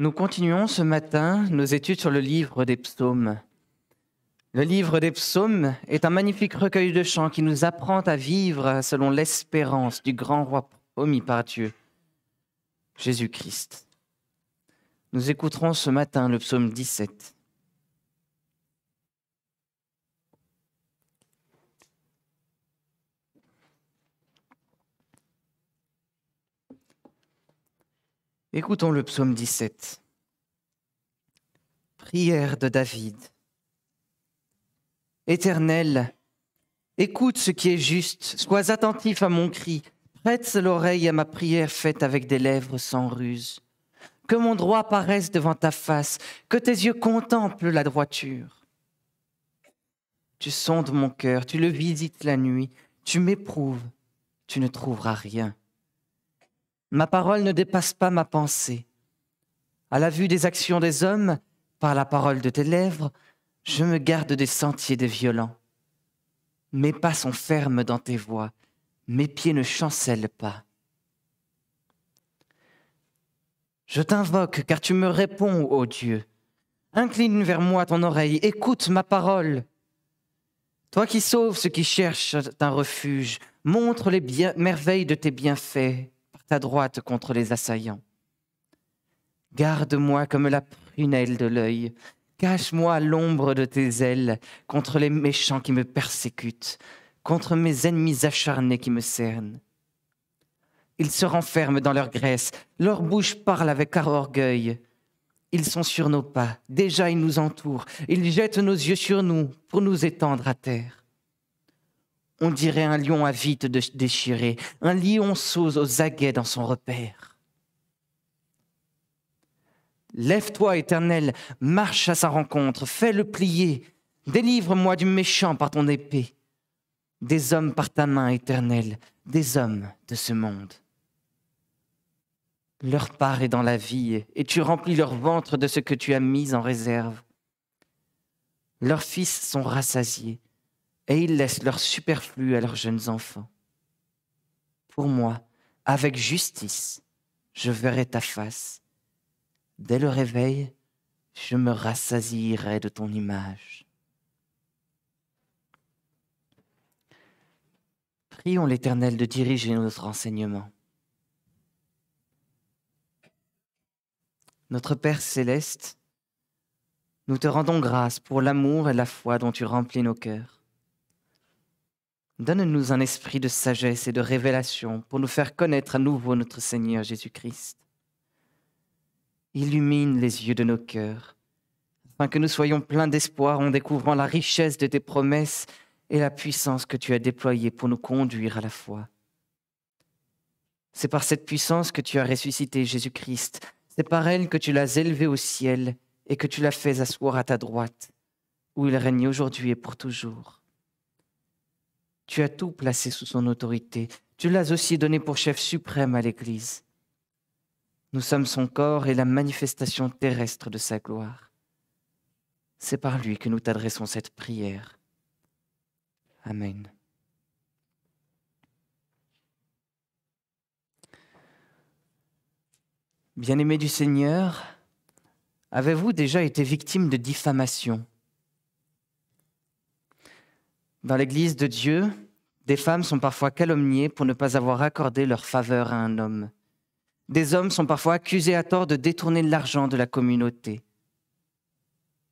Nous continuons ce matin nos études sur le livre des psaumes. Le livre des psaumes est un magnifique recueil de chants qui nous apprend à vivre selon l'espérance du grand roi promis par Dieu, Jésus-Christ. Nous écouterons ce matin le psaume 17. Écoutons le psaume 17. Prière de David. Éternel, écoute ce qui est juste, sois attentif à mon cri, prête l'oreille à ma prière faite avec des lèvres sans ruse. Que mon droit paraisse devant ta face, que tes yeux contemplent la droiture. Tu sondes mon cœur, tu le visites la nuit, tu m'éprouves, tu ne trouveras rien Ma parole ne dépasse pas ma pensée. À la vue des actions des hommes, par la parole de tes lèvres, je me garde des sentiers des violents. Mes pas sont fermes dans tes voies, mes pieds ne chancellent pas. Je t'invoque car tu me réponds, ô Dieu. Incline vers moi ton oreille, écoute ma parole. Toi qui sauves ceux qui cherchent un refuge, montre les merveilles de tes bienfaits ta droite contre les assaillants. Garde-moi comme la prunelle de l'œil, cache-moi l'ombre de tes ailes contre les méchants qui me persécutent, contre mes ennemis acharnés qui me cernent. Ils se renferment dans leur graisse, leur bouche parle avec orgueil. Ils sont sur nos pas, déjà ils nous entourent, ils jettent nos yeux sur nous pour nous étendre à terre. On dirait un lion avide de déchirer, un lion sous aux aguets dans son repère. Lève-toi, Éternel, marche à sa rencontre, fais-le plier, délivre-moi du méchant par ton épée, des hommes par ta main, Éternel, des hommes de ce monde. Leur part est dans la vie, et tu remplis leur ventre de ce que tu as mis en réserve. Leurs fils sont rassasiés, et ils laissent leur superflu à leurs jeunes enfants. Pour moi, avec justice, je verrai ta face. Dès le réveil, je me rassasierai de ton image. Prions l'Éternel de diriger notre enseignement. Notre Père céleste, nous te rendons grâce pour l'amour et la foi dont tu remplis nos cœurs. Donne-nous un esprit de sagesse et de révélation pour nous faire connaître à nouveau notre Seigneur Jésus-Christ. Illumine les yeux de nos cœurs, afin que nous soyons pleins d'espoir en découvrant la richesse de tes promesses et la puissance que tu as déployée pour nous conduire à la foi. C'est par cette puissance que tu as ressuscité Jésus-Christ, c'est par elle que tu l'as élevé au ciel et que tu l'as fait asseoir à ta droite, où il règne aujourd'hui et pour toujours. Tu as tout placé sous son autorité. Tu l'as aussi donné pour chef suprême à l'Église. Nous sommes son corps et la manifestation terrestre de sa gloire. C'est par lui que nous t'adressons cette prière. Amen. Bien-aimés du Seigneur, avez-vous déjà été victime de diffamation dans l'Église de Dieu, des femmes sont parfois calomniées pour ne pas avoir accordé leur faveur à un homme. Des hommes sont parfois accusés à tort de détourner l'argent de la communauté.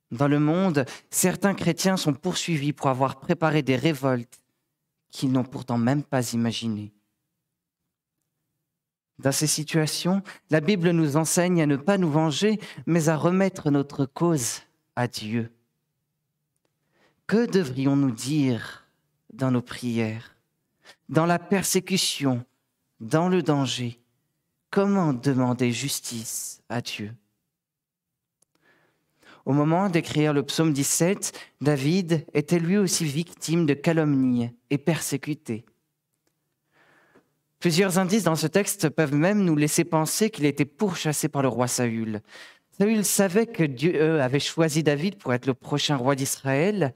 Dans le monde, certains chrétiens sont poursuivis pour avoir préparé des révoltes qu'ils n'ont pourtant même pas imaginées. Dans ces situations, la Bible nous enseigne à ne pas nous venger, mais à remettre notre cause à Dieu. Que devrions-nous dire dans nos prières, dans la persécution, dans le danger Comment demander justice à Dieu Au moment d'écrire le psaume 17, David était lui aussi victime de calomnies et persécuté. Plusieurs indices dans ce texte peuvent même nous laisser penser qu'il était pourchassé par le roi Saül. Saül savait que Dieu euh, avait choisi David pour être le prochain roi d'Israël,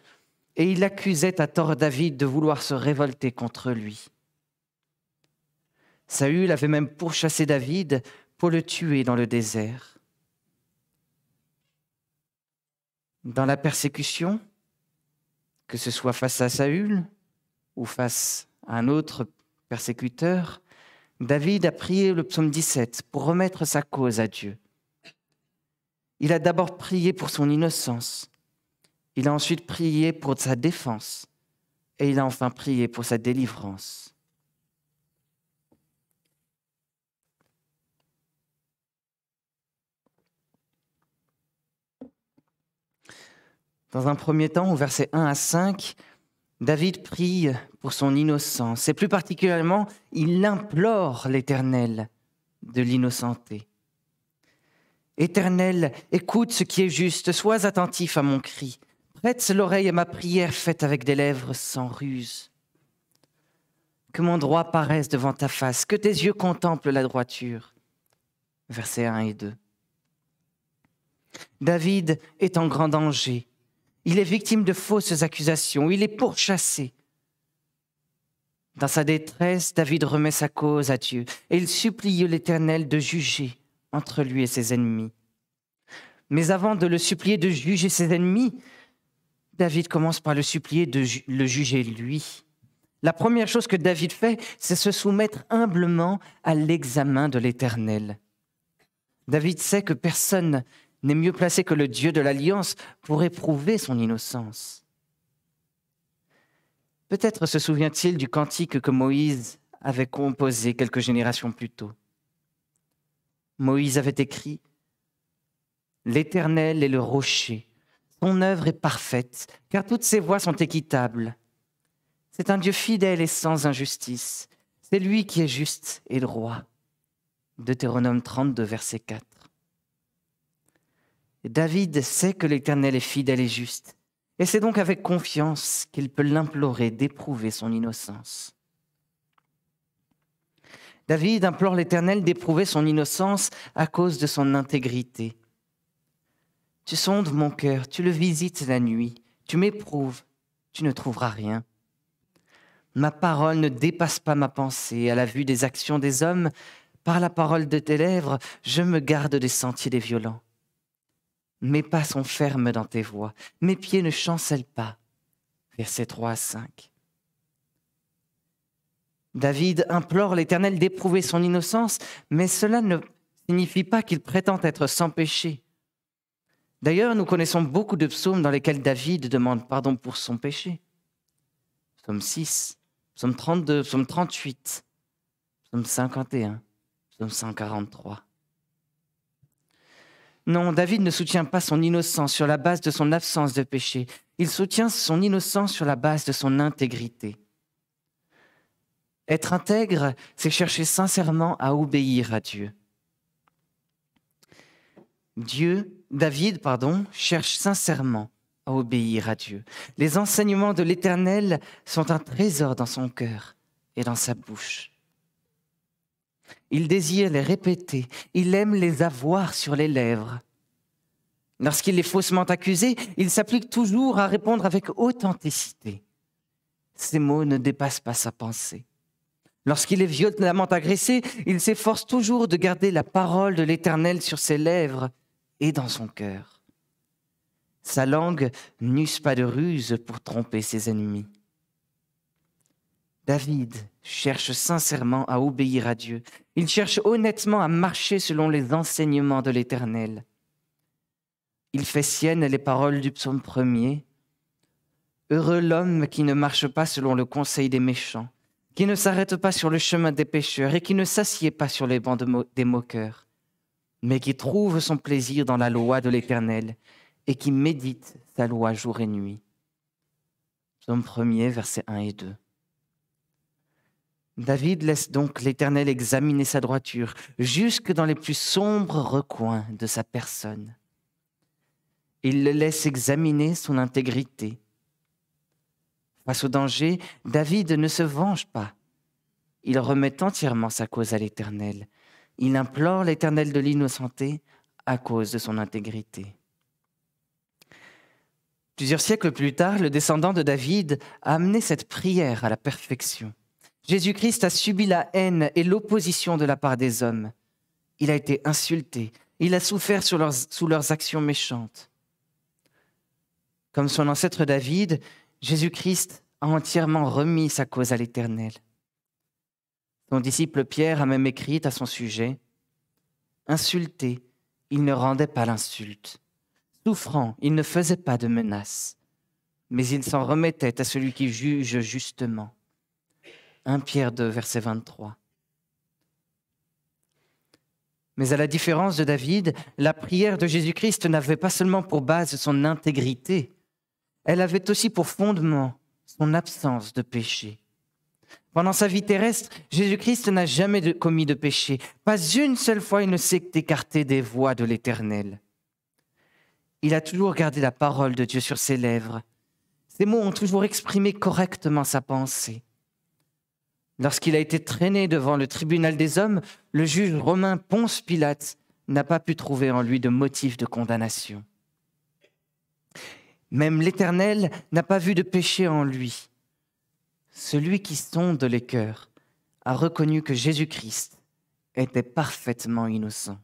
et il accusait à tort David de vouloir se révolter contre lui. Saül avait même pourchassé David pour le tuer dans le désert. Dans la persécution, que ce soit face à Saül ou face à un autre persécuteur, David a prié le psaume 17 pour remettre sa cause à Dieu. Il a d'abord prié pour son innocence, il a ensuite prié pour sa défense et il a enfin prié pour sa délivrance. Dans un premier temps, au verset 1 à 5, David prie pour son innocence et plus particulièrement, il implore l'Éternel de l'innocenté. Éternel, écoute ce qui est juste, sois attentif à mon cri. Prête l'oreille à ma prière faite avec des lèvres sans ruse. Que mon droit paraisse devant ta face, que tes yeux contemplent la droiture. Versets 1 et 2. David est en grand danger. Il est victime de fausses accusations. Il est pourchassé. Dans sa détresse, David remet sa cause à Dieu et il supplie l'Éternel de juger entre lui et ses ennemis. Mais avant de le supplier de juger ses ennemis, David commence par le supplier de le juger lui. La première chose que David fait, c'est se soumettre humblement à l'examen de l'Éternel. David sait que personne n'est mieux placé que le Dieu de l'Alliance pour éprouver son innocence. Peut-être se souvient-il du cantique que Moïse avait composé quelques générations plus tôt. Moïse avait écrit ⁇ L'Éternel est le rocher, son œuvre est parfaite, car toutes ses voies sont équitables. C'est un Dieu fidèle et sans injustice. C'est lui qui est juste et droit. Deutéronome 32, verset 4. David sait que l'Éternel est fidèle et juste, et c'est donc avec confiance qu'il peut l'implorer d'éprouver son innocence. David implore l'Éternel d'éprouver son innocence à cause de son intégrité. Tu sondes mon cœur, tu le visites la nuit, tu m'éprouves, tu ne trouveras rien. Ma parole ne dépasse pas ma pensée à la vue des actions des hommes. Par la parole de tes lèvres, je me garde des sentiers des violents. Mes pas sont fermes dans tes voies, mes pieds ne chancellent pas. Versets 3 à 5. David implore l'Éternel d'éprouver son innocence, mais cela ne signifie pas qu'il prétend être sans péché. D'ailleurs, nous connaissons beaucoup de psaumes dans lesquels David demande pardon pour son péché. Psaume 6, psaume 32, psaume 38, psaume 51, psaume 143. Non, David ne soutient pas son innocence sur la base de son absence de péché. Il soutient son innocence sur la base de son intégrité. Être intègre, c'est chercher sincèrement à obéir à Dieu. Dieu David pardon, cherche sincèrement à obéir à Dieu. Les enseignements de l'Éternel sont un trésor dans son cœur et dans sa bouche. Il désire les répéter, il aime les avoir sur les lèvres. Lorsqu'il est faussement accusé, il s'applique toujours à répondre avec authenticité. Ses mots ne dépassent pas sa pensée. Lorsqu'il est violemment agressé, il s'efforce toujours de garder la parole de l'Éternel sur ses lèvres et dans son cœur. Sa langue n'use pas de ruse pour tromper ses ennemis. David cherche sincèrement à obéir à Dieu. Il cherche honnêtement à marcher selon les enseignements de l'Éternel. Il fait sienne les paroles du psaume premier. Heureux l'homme qui ne marche pas selon le conseil des méchants, qui ne s'arrête pas sur le chemin des pécheurs et qui ne s'assied pas sur les bancs des moqueurs mais qui trouve son plaisir dans la loi de l'Éternel et qui médite sa loi jour et nuit. Psaume 1er, versets 1 et 2. David laisse donc l'Éternel examiner sa droiture jusque dans les plus sombres recoins de sa personne. Il le laisse examiner son intégrité. Face au danger, David ne se venge pas. Il remet entièrement sa cause à l'Éternel il implore l'Éternel de l'innocenté à cause de son intégrité. Plusieurs siècles plus tard, le descendant de David a amené cette prière à la perfection. Jésus-Christ a subi la haine et l'opposition de la part des hommes. Il a été insulté, il a souffert sous leurs, sous leurs actions méchantes. Comme son ancêtre David, Jésus-Christ a entièrement remis sa cause à l'Éternel. Son disciple Pierre a même écrit à son sujet Insulté, il ne rendait pas l'insulte. Souffrant, il ne faisait pas de menaces. Mais il s'en remettait à celui qui juge justement. 1 Pierre 2, verset 23. Mais à la différence de David, la prière de Jésus-Christ n'avait pas seulement pour base son intégrité, elle avait aussi pour fondement son absence de péché. Pendant sa vie terrestre, Jésus-Christ n'a jamais commis de péché. Pas une seule fois, il ne s'est écarté des voies de l'Éternel. Il a toujours gardé la parole de Dieu sur ses lèvres. Ses mots ont toujours exprimé correctement sa pensée. Lorsqu'il a été traîné devant le tribunal des hommes, le juge romain Ponce Pilate n'a pas pu trouver en lui de motif de condamnation. Même l'Éternel n'a pas vu de péché en lui celui qui sonde les cœurs a reconnu que Jésus-Christ était parfaitement innocent.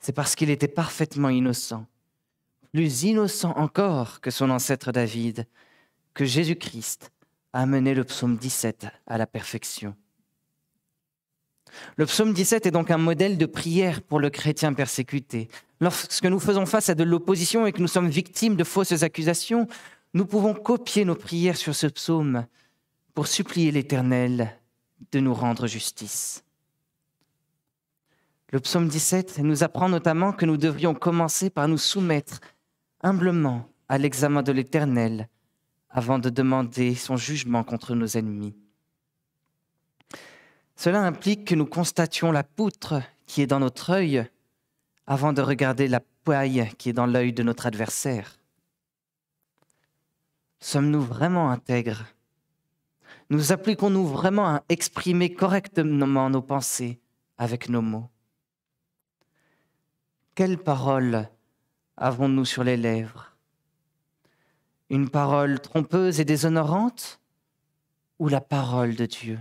C'est parce qu'il était parfaitement innocent, plus innocent encore que son ancêtre David, que Jésus-Christ a mené le psaume 17 à la perfection. Le psaume 17 est donc un modèle de prière pour le chrétien persécuté. Lorsque nous faisons face à de l'opposition et que nous sommes victimes de fausses accusations, nous pouvons copier nos prières sur ce psaume pour supplier l'Éternel de nous rendre justice. Le psaume 17 nous apprend notamment que nous devrions commencer par nous soumettre humblement à l'examen de l'Éternel avant de demander son jugement contre nos ennemis. Cela implique que nous constations la poutre qui est dans notre œil avant de regarder la paille qui est dans l'œil de notre adversaire. Sommes-nous vraiment intègres Nous appliquons-nous vraiment à exprimer correctement nos pensées avec nos mots Quelles paroles avons-nous sur les lèvres Une parole trompeuse et déshonorante ou la parole de Dieu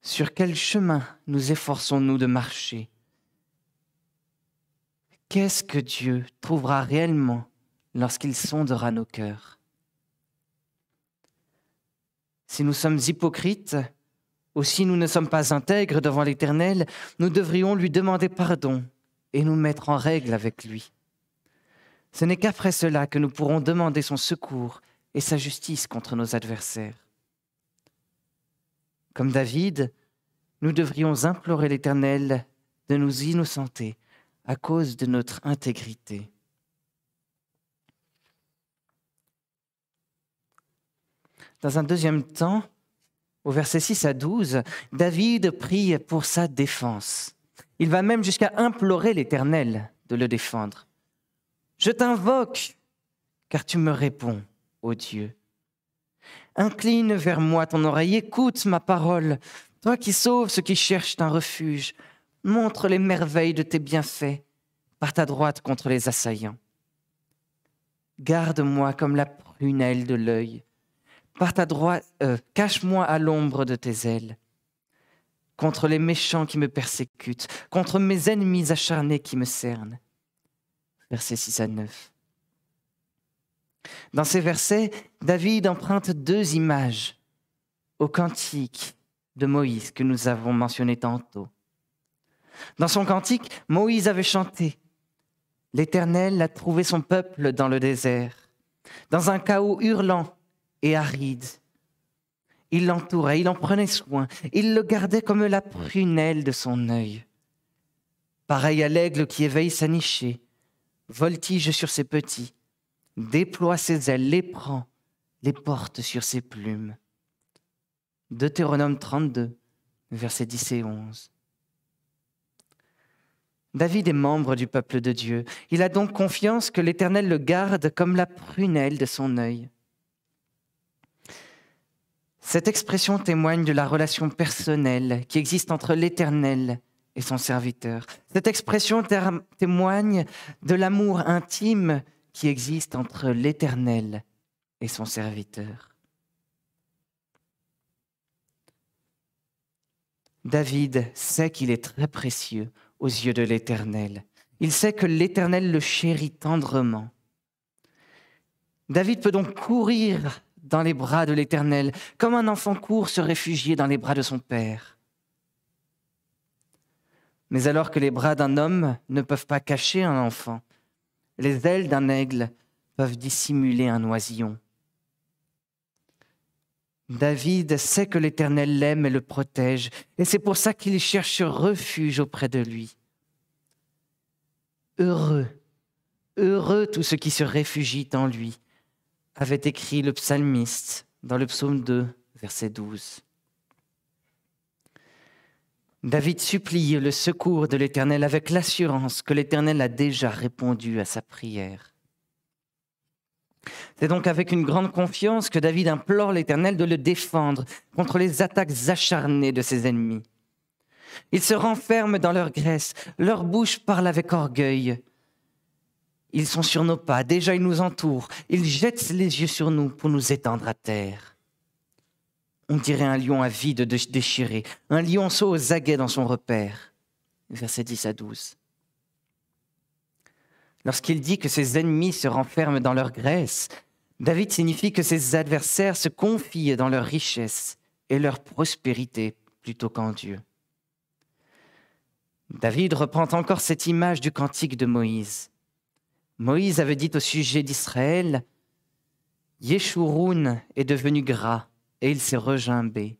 Sur quel chemin nous efforçons-nous de marcher Qu'est-ce que Dieu trouvera réellement lorsqu'il sondera nos cœurs. Si nous sommes hypocrites, ou si nous ne sommes pas intègres devant l'Éternel, nous devrions lui demander pardon et nous mettre en règle avec lui. Ce n'est qu'après cela que nous pourrons demander son secours et sa justice contre nos adversaires. Comme David, nous devrions implorer l'Éternel de nous innocenter à cause de notre intégrité. Dans un deuxième temps, au verset 6 à 12, David prie pour sa défense. Il va même jusqu'à implorer l'Éternel de le défendre. Je t'invoque, car tu me réponds, ô Dieu. Incline vers moi ton oreille, écoute ma parole. Toi qui sauves ceux qui cherchent un refuge, montre les merveilles de tes bienfaits par ta droite contre les assaillants. Garde-moi comme la prunelle de l'œil, par ta droite, euh, cache-moi à l'ombre de tes ailes, contre les méchants qui me persécutent, contre mes ennemis acharnés qui me cernent. Versets 6 à 9. Dans ces versets, David emprunte deux images au cantique de Moïse que nous avons mentionné tantôt. Dans son cantique, Moïse avait chanté L'Éternel a trouvé son peuple dans le désert, dans un chaos hurlant, et aride. Il l'entourait, il en prenait soin, il le gardait comme la prunelle de son œil. Pareil à l'aigle qui éveille sa nichée, voltige sur ses petits, déploie ses ailes, les prend, les porte sur ses plumes. Deutéronome 32, versets 10 et 11. David est membre du peuple de Dieu. Il a donc confiance que l'Éternel le garde comme la prunelle de son œil. Cette expression témoigne de la relation personnelle qui existe entre l'Éternel et son serviteur. Cette expression témoigne de l'amour intime qui existe entre l'Éternel et son serviteur. David sait qu'il est très précieux aux yeux de l'Éternel. Il sait que l'Éternel le chérit tendrement. David peut donc courir dans les bras de l'Éternel, comme un enfant court se réfugier dans les bras de son Père. Mais alors que les bras d'un homme ne peuvent pas cacher un enfant, les ailes d'un aigle peuvent dissimuler un oisillon. David sait que l'Éternel l'aime et le protège, et c'est pour ça qu'il cherche refuge auprès de lui. Heureux, heureux tout ce qui se réfugie en lui, avait écrit le psalmiste dans le psaume 2, verset 12. David supplie le secours de l'Éternel avec l'assurance que l'Éternel a déjà répondu à sa prière. C'est donc avec une grande confiance que David implore l'Éternel de le défendre contre les attaques acharnées de ses ennemis. Ils se renferment dans leur graisse, leur bouche parle avec orgueil, ils sont sur nos pas, déjà ils nous entourent. Ils jettent les yeux sur nous pour nous étendre à terre. On dirait un lion avide de déchirer, un lionceau aux aguets dans son repère. Verset 10 à 12. Lorsqu'il dit que ses ennemis se renferment dans leur graisse, David signifie que ses adversaires se confient dans leur richesse et leur prospérité plutôt qu'en Dieu. David reprend encore cette image du cantique de Moïse. Moïse avait dit au sujet d'Israël, Yeshurun est devenu gras et il s'est regimbé.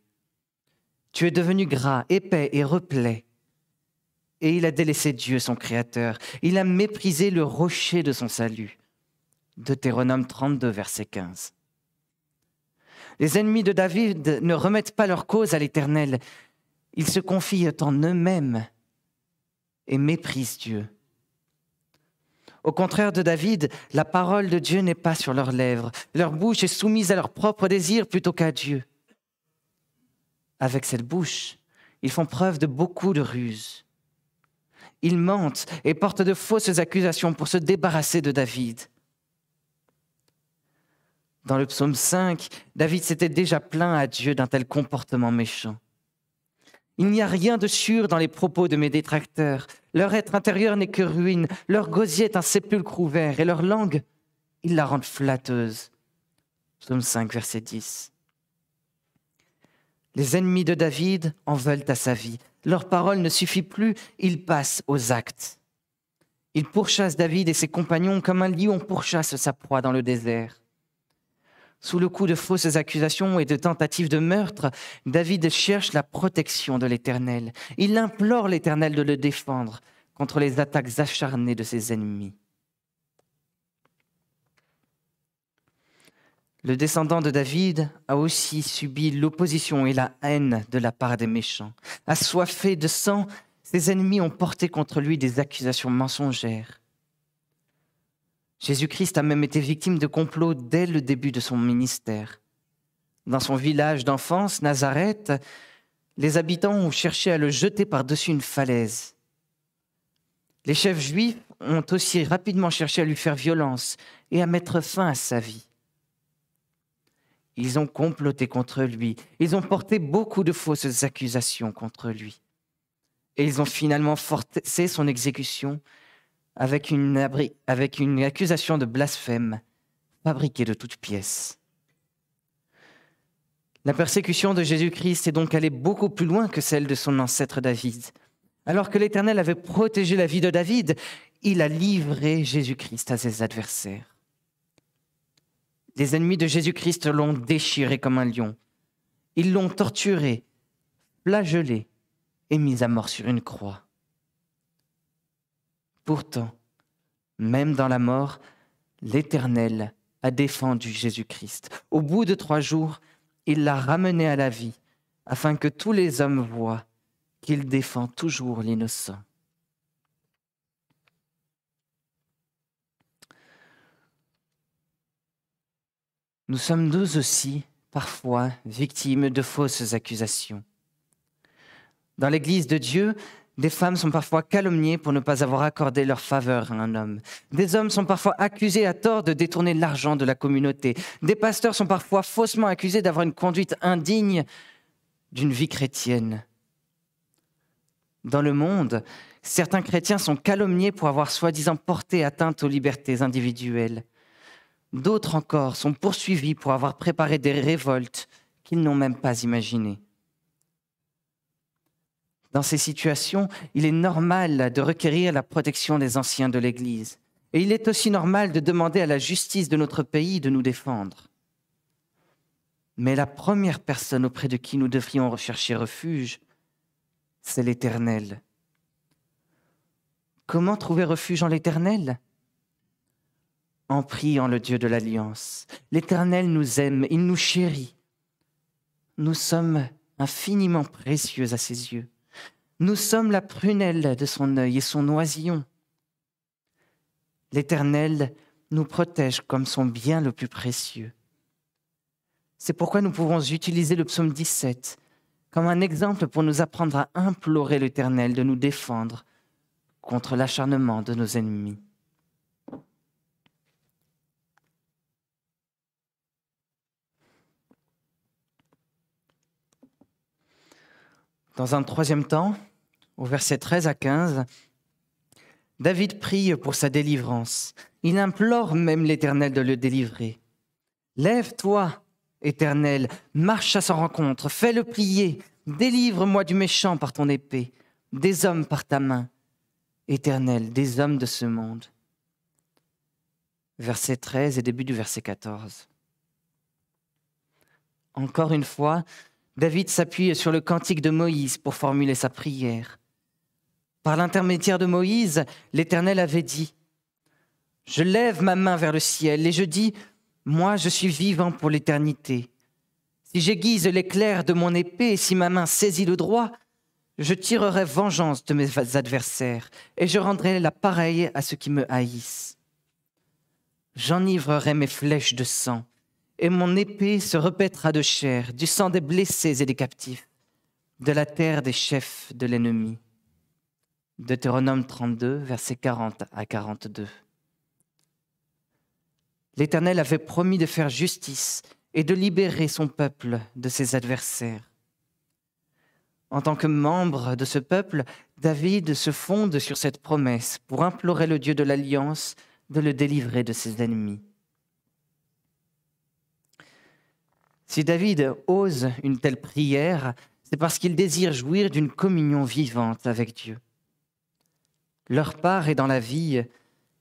Tu es devenu gras, épais et replet. Et il a délaissé Dieu, son Créateur. Il a méprisé le rocher de son salut. Deutéronome 32, verset 15. Les ennemis de David ne remettent pas leur cause à l'Éternel. Ils se confient en eux-mêmes et méprisent Dieu. Au contraire de David, la parole de Dieu n'est pas sur leurs lèvres. Leur bouche est soumise à leur propre désir plutôt qu'à Dieu. Avec cette bouche, ils font preuve de beaucoup de ruses. Ils mentent et portent de fausses accusations pour se débarrasser de David. Dans le psaume 5, David s'était déjà plaint à Dieu d'un tel comportement méchant. Il n'y a rien de sûr dans les propos de mes détracteurs. Leur être intérieur n'est que ruine, leur gosier est un sépulcre ouvert, et leur langue, ils la rendent flatteuse. Psaume 5, verset 10. Les ennemis de David en veulent à sa vie. Leur parole ne suffit plus, ils passent aux actes. Ils pourchassent David et ses compagnons comme un lion pourchasse sa proie dans le désert. Sous le coup de fausses accusations et de tentatives de meurtre, David cherche la protection de l'Éternel. Il implore l'Éternel de le défendre contre les attaques acharnées de ses ennemis. Le descendant de David a aussi subi l'opposition et la haine de la part des méchants. Assoiffé de sang, ses ennemis ont porté contre lui des accusations mensongères. Jésus-Christ a même été victime de complots dès le début de son ministère. Dans son village d'enfance, Nazareth, les habitants ont cherché à le jeter par-dessus une falaise. Les chefs juifs ont aussi rapidement cherché à lui faire violence et à mettre fin à sa vie. Ils ont comploté contre lui, ils ont porté beaucoup de fausses accusations contre lui, et ils ont finalement forcé son exécution avec une, accusation de blasphème fabriquée de toutes pièces. La persécution de Jésus-Christ est donc allée beaucoup plus loin que celle de son ancêtre David. Alors que l'Éternel avait protégé la vie de David, il a livré Jésus-Christ à ses adversaires. Les ennemis de Jésus-Christ l'ont déchiré comme un lion. Ils l'ont torturé, flagellé et mis à mort sur une croix. Pourtant, même dans la mort, l'Éternel a défendu Jésus-Christ. Au bout de trois jours, il l'a ramené à la vie, afin que tous les hommes voient qu'il défend toujours l'innocent. Nous sommes nous aussi parfois victimes de fausses accusations. Dans l'Église de Dieu, des femmes sont parfois calomniées pour ne pas avoir accordé leur faveur à un homme. Des hommes sont parfois accusés à tort de détourner l'argent de la communauté. Des pasteurs sont parfois faussement accusés d'avoir une conduite indigne d'une vie chrétienne. Dans le monde, certains chrétiens sont calomniés pour avoir soi-disant porté atteinte aux libertés individuelles. D'autres encore sont poursuivis pour avoir préparé des révoltes qu'ils n'ont même pas imaginées. Dans ces situations, il est normal de requérir la protection des anciens de l'Église. Et il est aussi normal de demander à la justice de notre pays de nous défendre. Mais la première personne auprès de qui nous devrions rechercher refuge, c'est l'Éternel. Comment trouver refuge en l'Éternel En priant le Dieu de l'Alliance. L'Éternel nous aime, il nous chérit. Nous sommes infiniment précieux à ses yeux. Nous sommes la prunelle de son œil et son oisillon. L'Éternel nous protège comme son bien le plus précieux. C'est pourquoi nous pouvons utiliser le psaume 17 comme un exemple pour nous apprendre à implorer l'Éternel de nous défendre contre l'acharnement de nos ennemis. Dans un troisième temps, au verset 13 à 15, David prie pour sa délivrance. Il implore même l'Éternel de le délivrer. Lève-toi, Éternel, marche à sa rencontre, fais-le plier, délivre-moi du méchant par ton épée, des hommes par ta main, Éternel, des hommes de ce monde. Verset 13 et début du verset 14. Encore une fois, David s'appuie sur le cantique de Moïse pour formuler sa prière. Par l'intermédiaire de Moïse, l'Éternel avait dit, Je lève ma main vers le ciel et je dis, Moi je suis vivant pour l'éternité. Si j'aiguise l'éclair de mon épée, et si ma main saisit le droit, je tirerai vengeance de mes adversaires et je rendrai la pareille à ceux qui me haïssent. J'enivrerai mes flèches de sang et mon épée se repaîtra de chair, du sang des blessés et des captifs, de la terre des chefs de l'ennemi. Deutéronome 32, versets 40 à 42. L'Éternel avait promis de faire justice et de libérer son peuple de ses adversaires. En tant que membre de ce peuple, David se fonde sur cette promesse pour implorer le Dieu de l'Alliance de le délivrer de ses ennemis. Si David ose une telle prière, c'est parce qu'il désire jouir d'une communion vivante avec Dieu. Leur part est dans la vie,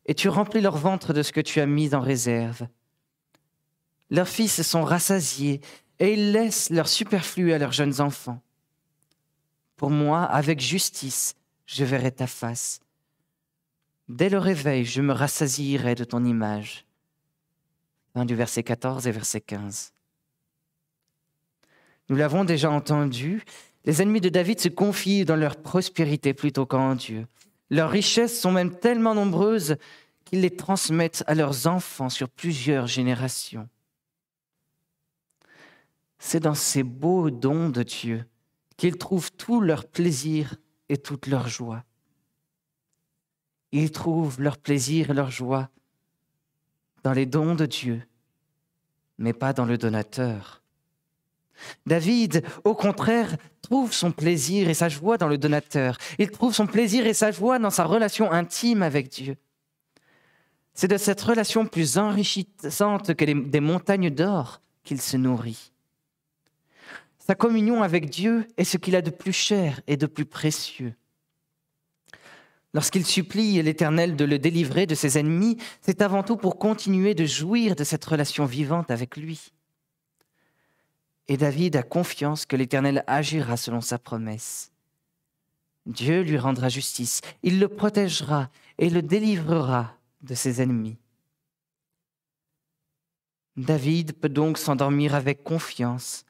et tu remplis leur ventre de ce que tu as mis en réserve. Leurs fils sont rassasiés, et ils laissent leur superflu à leurs jeunes enfants. Pour moi, avec justice, je verrai ta face. Dès le réveil, je me rassasierai de ton image. Fin du verset 14 et verset 15. Nous l'avons déjà entendu, les ennemis de David se confient dans leur prospérité plutôt qu'en Dieu. Leurs richesses sont même tellement nombreuses qu'ils les transmettent à leurs enfants sur plusieurs générations. C'est dans ces beaux dons de Dieu qu'ils trouvent tout leur plaisir et toute leur joie. Ils trouvent leur plaisir et leur joie dans les dons de Dieu, mais pas dans le donateur. David, au contraire, trouve son plaisir et sa joie dans le donateur. Il trouve son plaisir et sa joie dans sa relation intime avec Dieu. C'est de cette relation plus enrichissante que des montagnes d'or qu'il se nourrit. Sa communion avec Dieu est ce qu'il a de plus cher et de plus précieux. Lorsqu'il supplie l'Éternel de le délivrer de ses ennemis, c'est avant tout pour continuer de jouir de cette relation vivante avec lui et David a confiance que l'Éternel agira selon sa promesse. Dieu lui rendra justice, il le protégera et le délivrera de ses ennemis. David peut donc s'endormir avec confiance,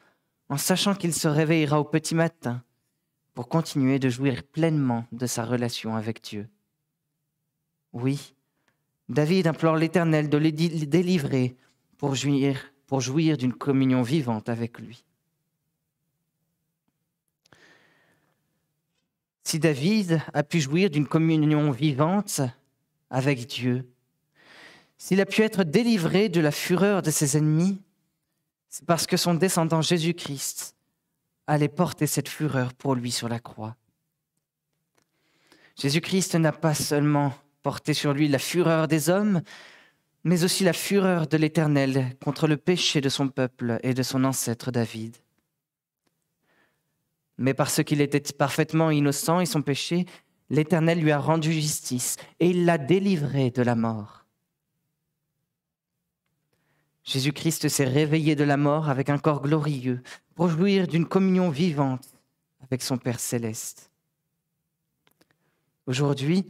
en sachant qu'il se réveillera au petit matin pour continuer de jouir pleinement de sa relation avec Dieu. Oui, David implore l'Éternel de le délivrer pour jouir pour jouir d'une communion vivante avec lui. Si David a pu jouir d'une communion vivante avec Dieu, s'il a pu être délivré de la fureur de ses ennemis, c'est parce que son descendant Jésus-Christ allait porter cette fureur pour lui sur la croix. Jésus-Christ n'a pas seulement porté sur lui la fureur des hommes, mais aussi la fureur de l'Éternel contre le péché de son peuple et de son ancêtre David. Mais parce qu'il était parfaitement innocent et son péché, l'Éternel lui a rendu justice et il l'a délivré de la mort. Jésus-Christ s'est réveillé de la mort avec un corps glorieux pour jouir d'une communion vivante avec son Père céleste. Aujourd'hui,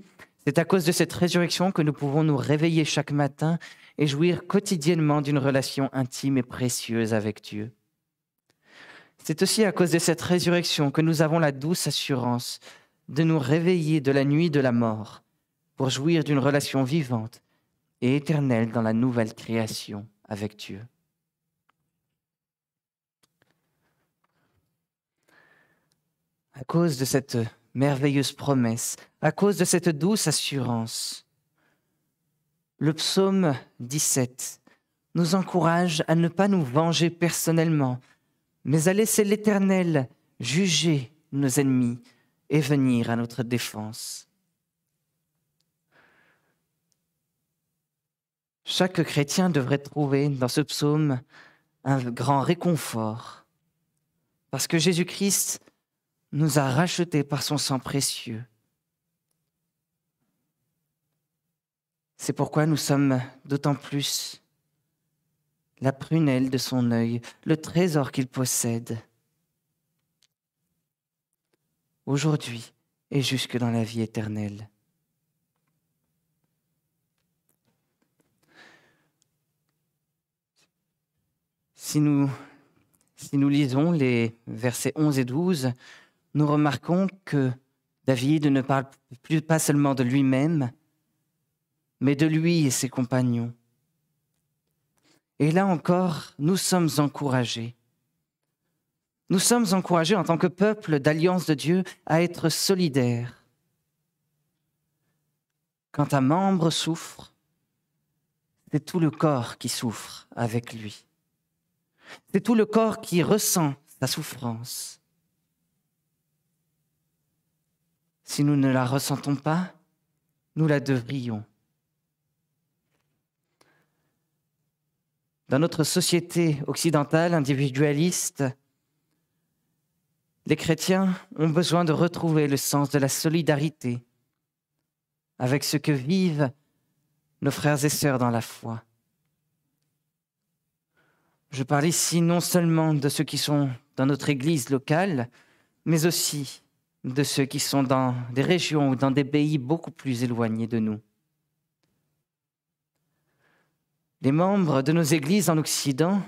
c'est à cause de cette résurrection que nous pouvons nous réveiller chaque matin et jouir quotidiennement d'une relation intime et précieuse avec Dieu. C'est aussi à cause de cette résurrection que nous avons la douce assurance de nous réveiller de la nuit de la mort pour jouir d'une relation vivante et éternelle dans la nouvelle création avec Dieu. À cause de cette merveilleuse promesse, à cause de cette douce assurance. Le psaume 17 nous encourage à ne pas nous venger personnellement, mais à laisser l'Éternel juger nos ennemis et venir à notre défense. Chaque chrétien devrait trouver dans ce psaume un grand réconfort, parce que Jésus-Christ nous a rachetés par son sang précieux. C'est pourquoi nous sommes d'autant plus la prunelle de son œil, le trésor qu'il possède. Aujourd'hui et jusque dans la vie éternelle. Si nous, si nous lisons les versets 11 et 12, nous remarquons que David ne parle plus pas seulement de lui-même, mais de lui et ses compagnons. Et là encore, nous sommes encouragés. Nous sommes encouragés en tant que peuple d'alliance de Dieu à être solidaires. Quand un membre souffre, c'est tout le corps qui souffre avec lui. C'est tout le corps qui ressent sa souffrance. Si nous ne la ressentons pas, nous la devrions. Dans notre société occidentale individualiste, les chrétiens ont besoin de retrouver le sens de la solidarité avec ce que vivent nos frères et sœurs dans la foi. Je parle ici non seulement de ceux qui sont dans notre Église locale, mais aussi de ceux qui sont dans des régions ou dans des pays beaucoup plus éloignés de nous. Les membres de nos églises en Occident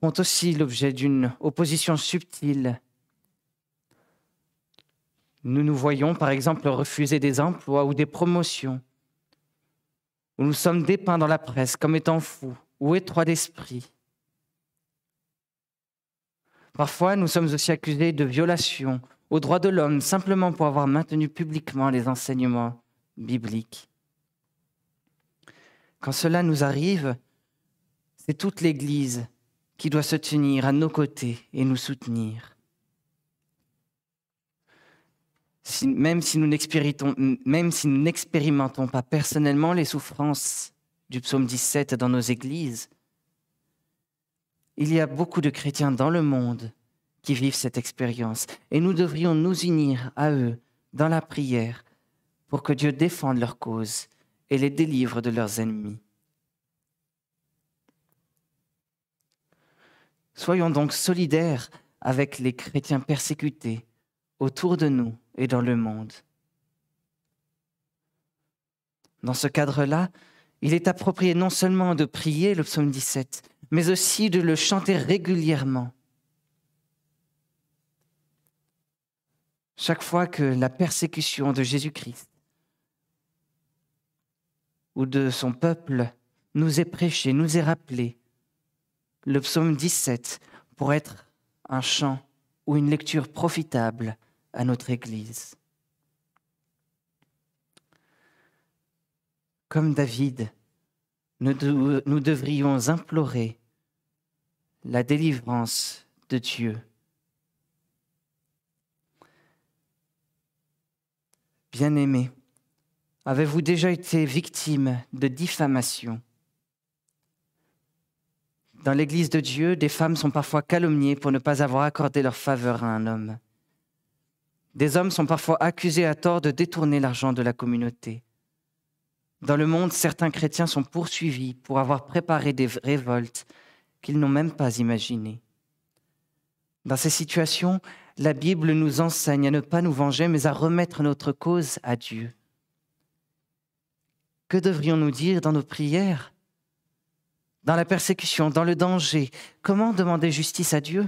font aussi l'objet d'une opposition subtile. Nous nous voyons par exemple refuser des emplois ou des promotions, ou nous sommes dépeints dans la presse comme étant fous ou étroits d'esprit. Parfois, nous sommes aussi accusés de violation aux droits de l'homme simplement pour avoir maintenu publiquement les enseignements bibliques. Quand cela nous arrive, c'est toute l'Église qui doit se tenir à nos côtés et nous soutenir. même si nous n'expérimentons pas personnellement les souffrances du psaume 17 dans nos églises, il y a beaucoup de chrétiens dans le monde qui vivent cette expérience et nous devrions nous unir à eux dans la prière pour que Dieu défende leur cause et les délivre de leurs ennemis. Soyons donc solidaires avec les chrétiens persécutés autour de nous et dans le monde. Dans ce cadre-là, il est approprié non seulement de prier le psaume 17, mais aussi de le chanter régulièrement. Chaque fois que la persécution de Jésus-Christ ou de son peuple nous est prêchée, nous est rappelée, le psaume 17 pour être un chant ou une lecture profitable à notre Église. Comme David, nous, devrions implorer la délivrance de Dieu. Bien-aimés, avez-vous déjà été victime de diffamation Dans l'Église de Dieu, des femmes sont parfois calomniées pour ne pas avoir accordé leur faveur à un homme. Des hommes sont parfois accusés à tort de détourner l'argent de la communauté. Dans le monde, certains chrétiens sont poursuivis pour avoir préparé des révoltes qu'ils n'ont même pas imaginées. Dans ces situations, la Bible nous enseigne à ne pas nous venger, mais à remettre notre cause à Dieu. Que devrions-nous dire dans nos prières Dans la persécution, dans le danger, comment demander justice à Dieu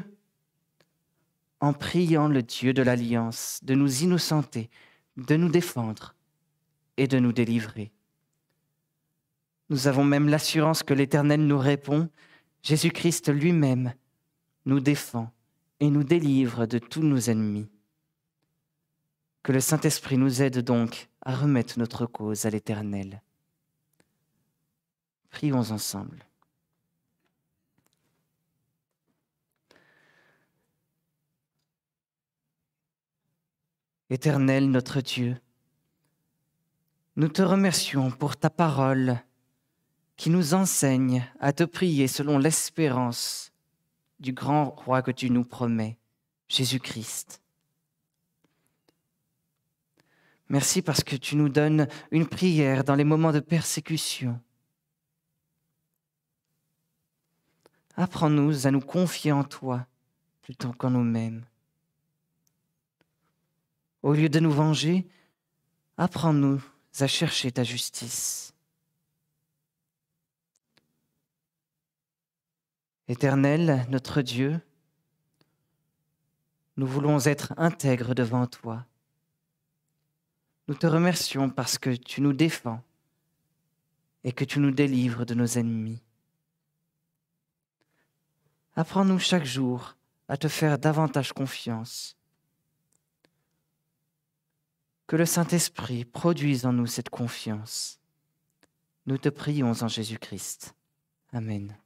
En priant le Dieu de l'alliance de nous innocenter, de nous défendre et de nous délivrer. Nous avons même l'assurance que l'Éternel nous répond. Jésus-Christ lui-même nous défend et nous délivre de tous nos ennemis. Que le Saint-Esprit nous aide donc à remettre notre cause à l'Éternel. Prions ensemble. Éternel notre Dieu, nous te remercions pour ta parole qui nous enseigne à te prier selon l'espérance du grand roi que tu nous promets, Jésus-Christ. Merci parce que tu nous donnes une prière dans les moments de persécution. Apprends-nous à nous confier en toi plutôt qu'en nous-mêmes. Au lieu de nous venger, apprends-nous à chercher ta justice. Éternel, notre Dieu, nous voulons être intègres devant toi. Nous te remercions parce que tu nous défends et que tu nous délivres de nos ennemis. Apprends-nous chaque jour à te faire davantage confiance. Que le Saint-Esprit produise en nous cette confiance. Nous te prions en Jésus-Christ. Amen.